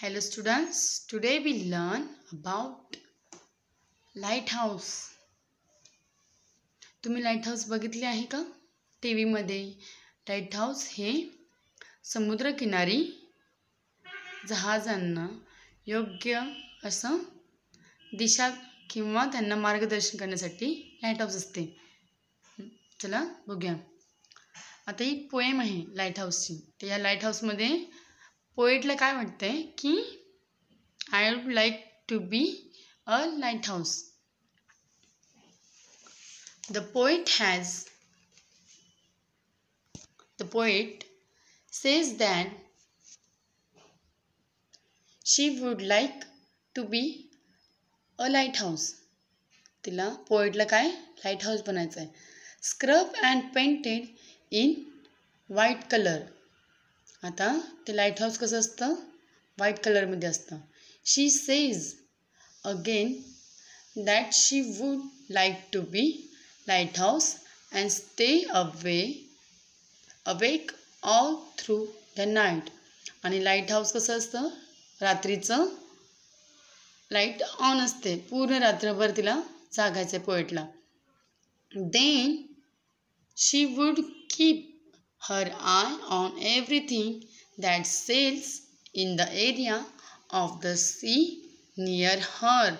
hello students today we learn about lighthouse तुम्ही house बघितले आहे का टी व्हीमध्ये हाऊस हे समुद्रकिनारी जहाजांना योग्य असं दिशा किंवा त्यांना मार्गदर्शन करण्यासाठी लाईटहाऊस असते चला बघूया आता ही पोएम आहे लाईटहाऊसची तर या लाईटहाऊसमध्ये पोएटला काय वाटतं आहे की I would like to be a lighthouse the poet has the poet says then she would like to be a lighthouse तिला पोएटला काय लाईट हाऊस बनायचं आहे scrub and painted in white colour आता ते lighthouse कसं असतं white कलरमध्ये असतं she says again that she would like to be lighthouse and stay away awake all through the night आणि लाईट हाऊस कसं असतं रात्रीचं लाईट ऑन असते पूर्ण रात्रभर तिला जागायचं पोएटला then she would keep her eye on everything that sails in the area of the sea near her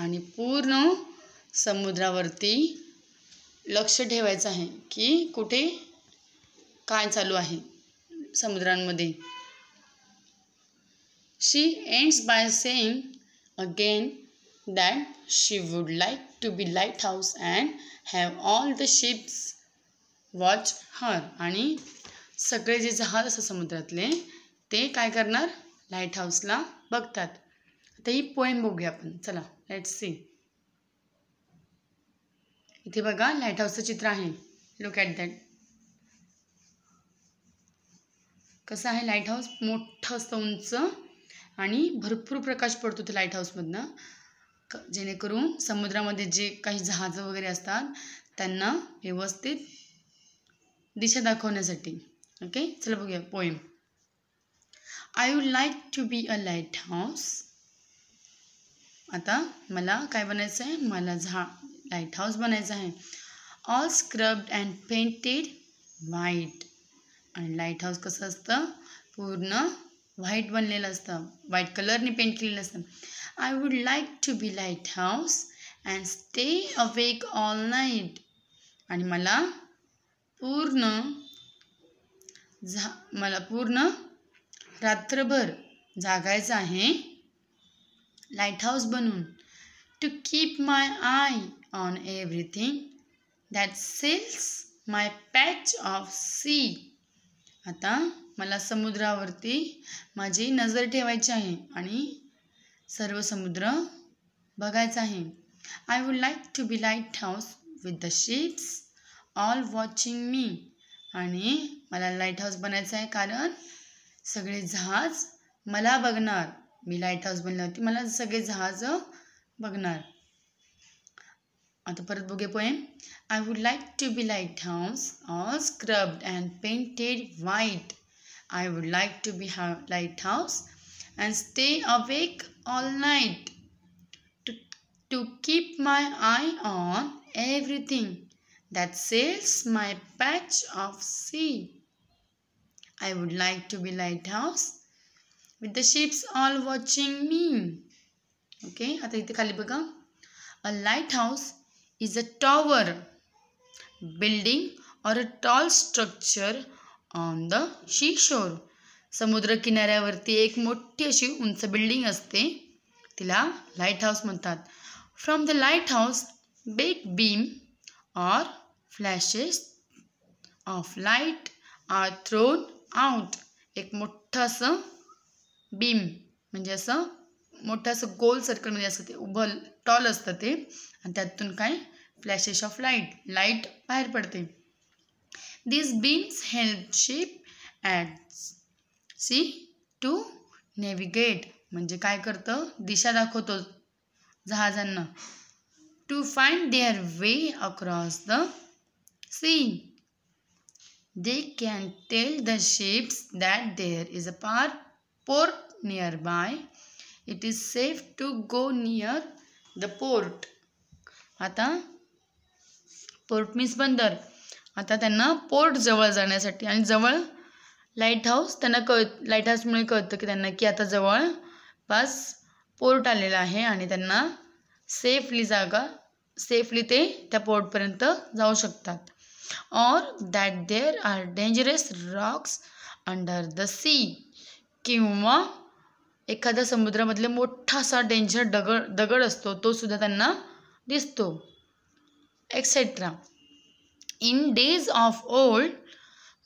आणि पूर्ण समुद्रावरती लक्ष ठेवायचं आहे की कुठे काय चालू आहे समुद्रांमध्ये she ends by saying again that she would like to be lighthouse and have all the ships watch her आणि सगळे जे जहाज असतात समुद्रातले ते काय करणार लाईट हाऊसला बघतात आता ही पोईम बघूया आपण चला लेट सी इथे बघा लाईट हाऊसचं चित्र आहे लुक ॲट दॅट कसं आहे लाईट हाऊस मोठं असतं उंच आणि भरपूर प्रकाश पडतो ते लाईट हाऊसमधनं क जेणेकरून समुद्रामध्ये जे काही जहाजं वगैरे असतात त्यांना व्यवस्थित दिशा दाखवण्यासाठी ओके चला बघूया poem I would like to be a lighthouse आता मला काय बनायचं आहे मला झा लाईट हाऊस बनायचं आहे all scrubbed and painted white आणि लाईट हाऊस कसं असतं पूर्ण व्हाईट बनलेलं असतं व्हाईट कलरने पेंट केलेलं असतं I would like to be lighthouse and stay awake all night आणि मला पूर्ण झा मला पूर्ण रात्रभर जागायचं आहे लाईट हाऊस बनून to keep my eye on everything that sails my patch of sea आता मला समुद्रावरती माझी नजर ठेवायची आहे आणि सर्व समुद्र बघायचं आहे I would like to be lighthouse with the ships all watching मी आणि मला लाईट हाऊस बनायचं आहे कारण सगळे जहाज मला बघणार मी लाईट हाऊस बनले होते मला सगळे जहाज बघणार आता परत बघे poem I would like to be lighthouse all scrubbed and painted white I would like to be a lighthouse and stay awake all night to keep my eye on everything that sails my patch of sea. I would like to be lighthouse with the ships all watching me. Okay, आता इथे खाली बघा. A lighthouse is a tower, building or a tall structure on the seashore. समुद्र किनाऱ्यावरती एक मोठी अशी उंच building असते तिला लाईट हाऊस म्हणतात from the lighthouse back beam or flashes of light are thrown out एक मोठं असं बीम म्हणजे असं मोठं असं गोल सर्कलमध्ये असं ते उभं टॉल असतं ते आणि त्यातून काय फ्लॅशेस ऑफ लाईट लाईट बाहेर पडते this beams help ship at sea to navigate म्हणजे काय करतं दिशा दाखवतो जहाजांना to find their way across the can They the tell the ships is a is port port by it is safe to go near the port आता port means बंदर आता त्यांना पोर्ट जवळ जाण्यासाठी आणि जवळ लाईट हाऊस त्यांना कळ लाईट हाऊसमुळे कळतं की त्यांना की आता जवळ पास पोर्ट आलेला आहे आणि त्यांना सेफली जागा सेफली ते त्या पोर्टपर्यंत जाऊ शकतात और that there are dangerous rocks under the sea किंवा एखाद्या समुद्रामधले मोठा असा डेंजर दगड दगड असतो तो सुद्धा त्यांना दिसतो etcetera in days of old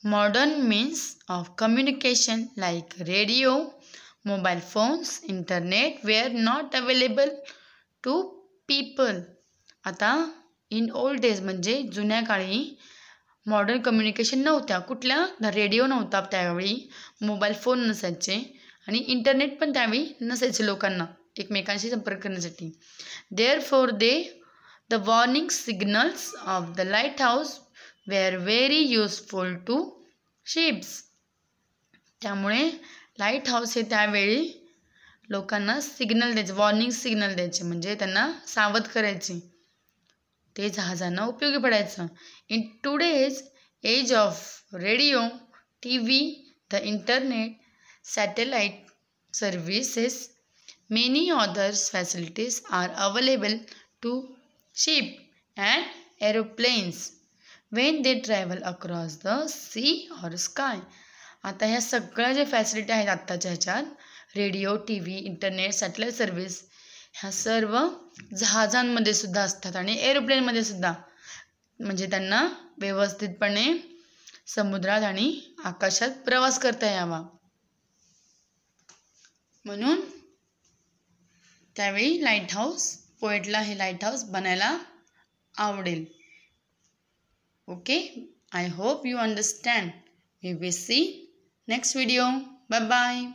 modern means of communication like radio mobile phones internet were not available to people आता इन ओल्ड डेज म्हणजे जुन्या काळी मॉडर्न कम्युनिकेशन नव्हत्या कुठल्या रेडिओ नव्हता त्यावेळी मोबाईल फोन नसायचे आणि इंटरनेट पण त्यावेळी नसायचे लोकांना एकमेकांशी संपर्क करण्यासाठी there for they the warning signals of the lighthouse were very useful to ships त्यामुळे लाईट हाऊस हे त्यावेळी लोकांना सिग्नल द्यायचे वॉर्निंग सिग्नल द्यायचे म्हणजे त्यांना सावध करायचे ते जहाजांना उपयोगी पडायचं in today's age of radio T V the internet satellite services many others facilities are available to ship and aeroplanes when they travel across the sea or sky आता ह्या सगळ्या ज्या फॅसिलिटी आहेत आत्ताच्या ह्याच्यात radio T V internet satellite service ह्या सर्व जहाजांमध्ये सुद्धा असतात आणि एरोप्लेनमध्ये सुद्धा म्हणजे त्यांना व्यवस्थितपणे समुद्रात आणि आकाशात प्रवास करता यावा म्हणून त्यावेळी लाईट हाऊस पोएटला हे लाईट हाऊस बनायला आवडेल okay I hope you understand we will see next video bye bye